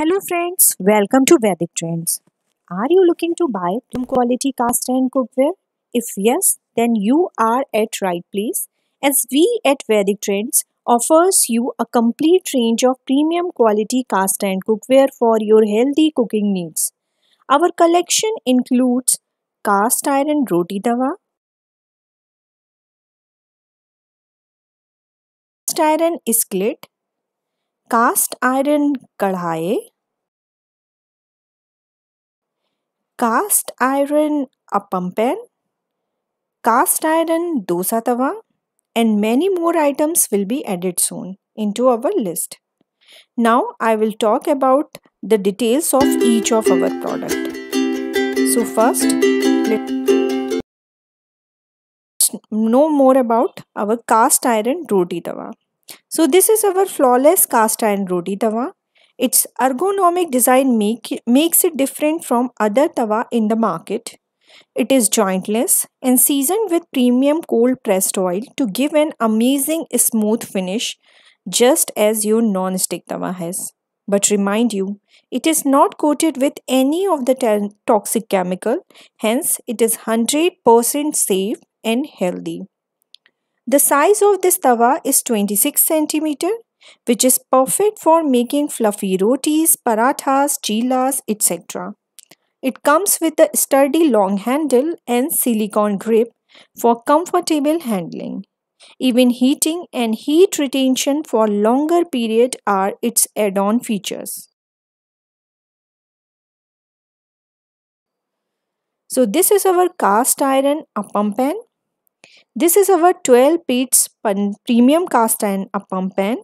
Hello friends, welcome to Vedic Trends. Are you looking to buy premium quality cast iron cookware? If yes, then you are at right place as we at Vedic Trends offers you a complete range of premium quality cast iron cookware for your healthy cooking needs. Our collection includes cast iron roti tawa, cast iron skillet, cast iron कढ़ाए cast iron appam pan, cast iron dosa tawa, and many more items will be added soon into our list. Now I will talk about the details of each of our product. So first, let's know more about our cast iron roti tawa. So this is our flawless cast iron roti tawa. Its ergonomic design make, makes it different from other tawa in the market. It is jointless and seasoned with premium cold pressed oil to give an amazing smooth finish just as your non-stick tawa has. But remind you, it is not coated with any of the toxic chemical, hence it is 100% safe and healthy. The size of this tawa is 26 cm, which is perfect for making fluffy rotis, parathas, chilas, etc. It comes with a sturdy long handle and silicone grip for comfortable handling. Even heating and heat retention for longer period are its add-on features. So this is our cast iron appam pan. This is our 12 bits premium cast iron apan pan.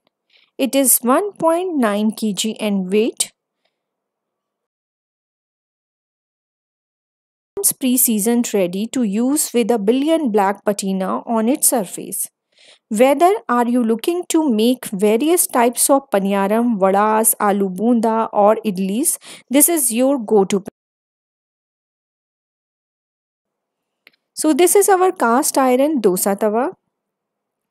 It is 1.9 kg and weight. pre-seasoned ready to use with a billion black patina on its surface. Whether are you looking to make various types of paniyaram, vadas, aloo bunda, or idlis, this is your go-to So this is our cast iron dosa tawa.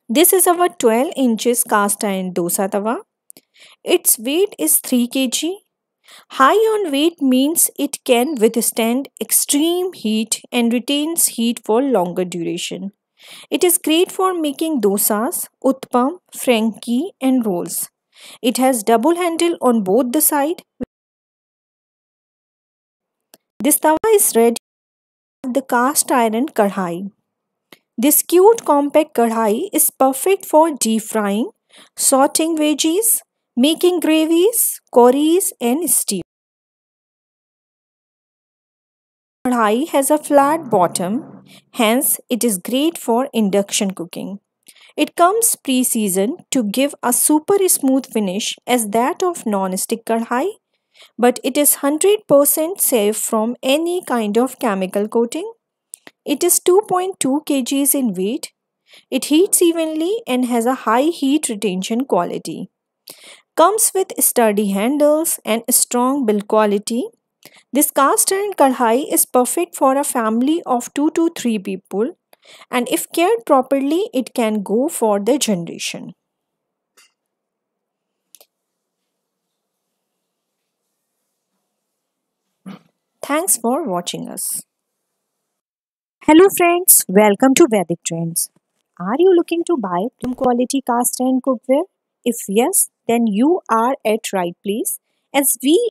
This is our 12 inches cast iron dosa tawa. Its weight is 3 kg. High on weight means it can withstand extreme heat and retains heat for longer duration. It is great for making dosas, utpam, frankie and rolls. It has double handle on both the side. This tawa is ready the cast iron kadhai. This cute compact kadhai is perfect for deep frying, sorting veggies, making gravies, curries and stew. Kadhai has a flat bottom, hence it is great for induction cooking. It comes pre-seasoned to give a super smooth finish as that of non-stick kadhai but it is 100% safe from any kind of chemical coating. It is 2.2 kgs in weight. It heats evenly and has a high heat retention quality. Comes with sturdy handles and strong build quality. This cast iron kadhai is perfect for a family of 2 to 3 people and if cared properly it can go for the generation. Thanks for watching us. Hello friends, welcome to Vedic Trends. Are you looking to buy premium quality cast iron cookware? If yes, then you are at right place as we